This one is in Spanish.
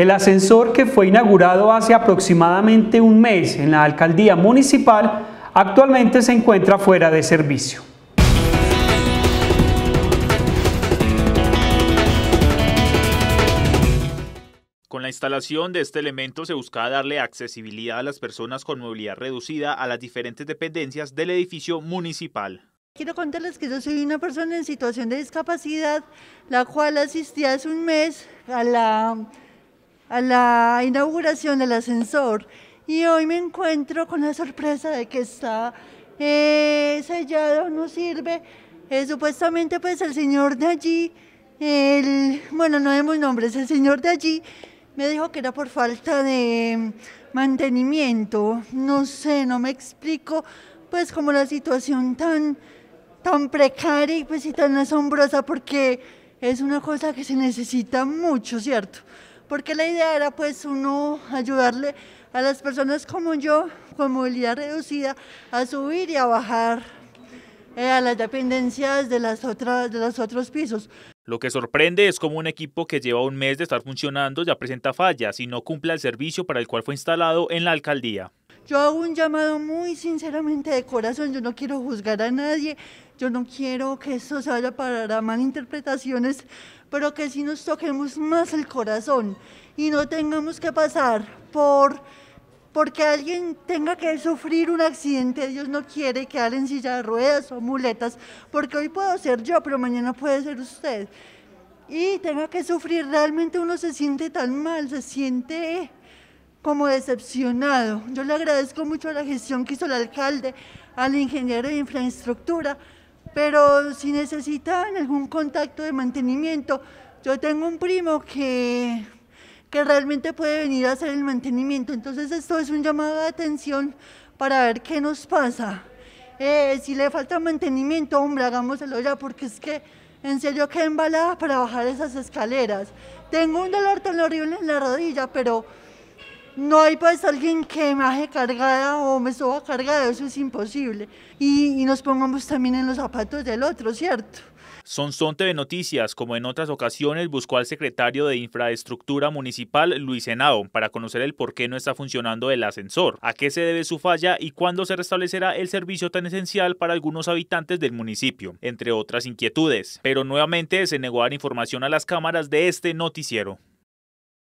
El ascensor que fue inaugurado hace aproximadamente un mes en la alcaldía municipal actualmente se encuentra fuera de servicio. Con la instalación de este elemento se busca darle accesibilidad a las personas con movilidad reducida a las diferentes dependencias del edificio municipal. Quiero contarles que yo soy una persona en situación de discapacidad, la cual asistí hace un mes a la a la inauguración del ascensor y hoy me encuentro con la sorpresa de que está eh, sellado, no sirve. Eh, supuestamente pues el señor de allí, el, bueno no demos nombres, el señor de allí me dijo que era por falta de mantenimiento. No sé, no me explico pues como la situación tan, tan precaria y pues y tan asombrosa porque es una cosa que se necesita mucho, ¿cierto? porque la idea era pues uno ayudarle a las personas como yo, con movilidad reducida, a subir y a bajar eh, a las dependencias de, las otras, de los otros pisos. Lo que sorprende es cómo un equipo que lleva un mes de estar funcionando ya presenta fallas y no cumple el servicio para el cual fue instalado en la alcaldía. Yo hago un llamado muy sinceramente de corazón, yo no quiero juzgar a nadie, yo no quiero que eso se vaya para malinterpretaciones, pero que sí nos toquemos más el corazón y no tengamos que pasar por porque alguien tenga que sufrir un accidente, Dios no quiere que en silla de ruedas o muletas, porque hoy puedo ser yo, pero mañana puede ser usted. Y tenga que sufrir, realmente uno se siente tan mal, se siente como decepcionado. Yo le agradezco mucho a la gestión que hizo el alcalde, al ingeniero de infraestructura, pero si necesitan algún contacto de mantenimiento, yo tengo un primo que, que realmente puede venir a hacer el mantenimiento. Entonces esto es un llamado de atención para ver qué nos pasa. Eh, si le falta mantenimiento, hombre, hagámoselo ya, porque es que en serio que embalada para bajar esas escaleras. Tengo un dolor tan horrible en la rodilla, pero no hay pues alguien que me baje cargada o me suba cargada, eso es imposible. Y, nos pongamos también en los zapatos del otro, ¿cierto? Son son de Noticias, como en otras ocasiones, buscó al secretario de Infraestructura Municipal, Luis Henao, para conocer el por qué no está funcionando el ascensor, a qué se debe su falla y cuándo se restablecerá el servicio tan esencial para algunos habitantes del municipio, entre otras inquietudes. Pero nuevamente se negó a dar información a las cámaras de este noticiero.